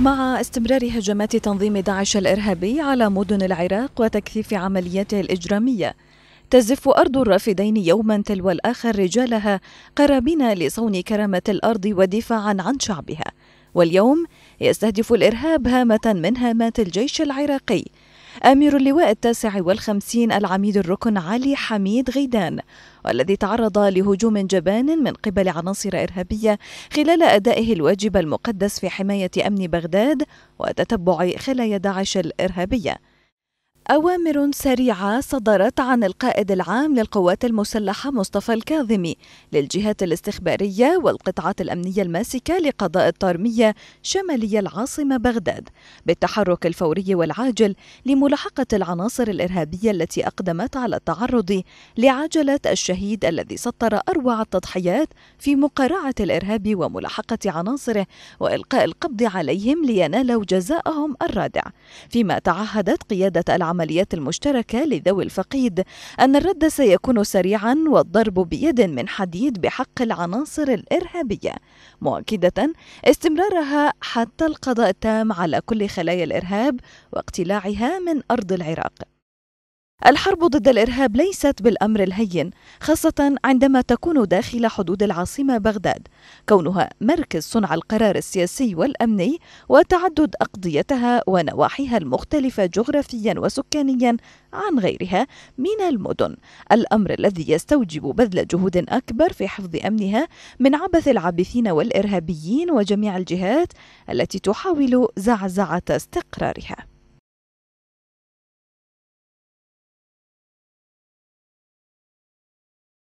مع استمرار هجمات تنظيم داعش الإرهابي على مدن العراق وتكثيف عملياته الإجرامية تزف أرض الرافدين يوما تلو الآخر رجالها قرابين لصون كرامة الأرض ودفاعا عن شعبها واليوم يستهدف الإرهاب هامة من هامات الجيش العراقي آمير اللواء التاسع والخمسين العميد الركن علي حميد غيدان والذي تعرض لهجوم جبان من قبل عناصر إرهابية خلال أدائه الواجب المقدس في حماية أمن بغداد وتتبع خلايا داعش الإرهابية أوامر سريعة صدرت عن القائد العام للقوات المسلحة مصطفى الكاظمي للجهات الاستخبارية والقطعات الأمنية الماسكة لقضاء الطارمية شمالي العاصمة بغداد بالتحرك الفوري والعاجل لملاحقة العناصر الإرهابية التي أقدمت على التعرض لعجلة الشهيد الذي سطر أروع التضحيات في مقارعة الإرهاب وملاحقة عناصره وإلقاء القبض عليهم لينالوا جزاءهم الرادع فيما تعهدت قيادة العمل العمليات المشتركة لذوي الفقيد أن الرد سيكون سريعا والضرب بيد من حديد بحق العناصر الإرهابية مؤكدة استمرارها حتى القضاء التام على كل خلايا الإرهاب واقتلاعها من أرض العراق الحرب ضد الارهاب ليست بالامر الهين خاصه عندما تكون داخل حدود العاصمه بغداد كونها مركز صنع القرار السياسي والامني وتعدد اقضيتها ونواحيها المختلفه جغرافيا وسكانيا عن غيرها من المدن الامر الذي يستوجب بذل جهود اكبر في حفظ امنها من عبث العابثين والارهابيين وجميع الجهات التي تحاول زعزعه استقرارها